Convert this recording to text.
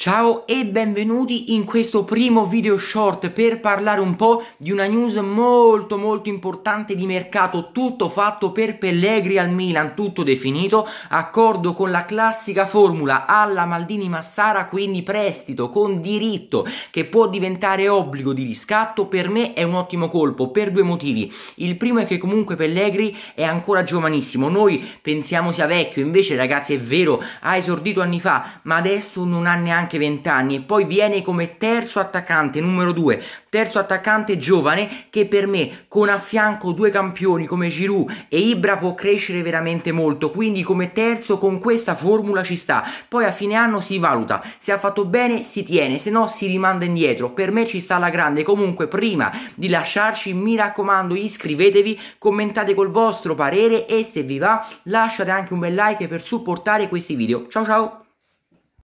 Ciao e benvenuti in questo primo video short per parlare un po' di una news molto molto importante di mercato, tutto fatto per Pellegri al Milan, tutto definito, accordo con la classica formula alla Maldini Massara, quindi prestito con diritto che può diventare obbligo di riscatto, per me è un ottimo colpo per due motivi. Il primo è che comunque Pellegri è ancora giovanissimo, noi pensiamo sia vecchio, invece ragazzi è vero, ha esordito anni fa, ma adesso non ha neanche neanche 20 anni e poi viene come terzo attaccante numero 2, terzo attaccante giovane che per me con a fianco due campioni come Giroud e Ibra può crescere veramente molto, quindi come terzo con questa formula ci sta. Poi a fine anno si valuta, se ha fatto bene si tiene, se no si rimanda indietro. Per me ci sta alla grande. Comunque prima di lasciarci mi raccomando iscrivetevi, commentate col vostro parere e se vi va lasciate anche un bel like per supportare questi video. Ciao ciao!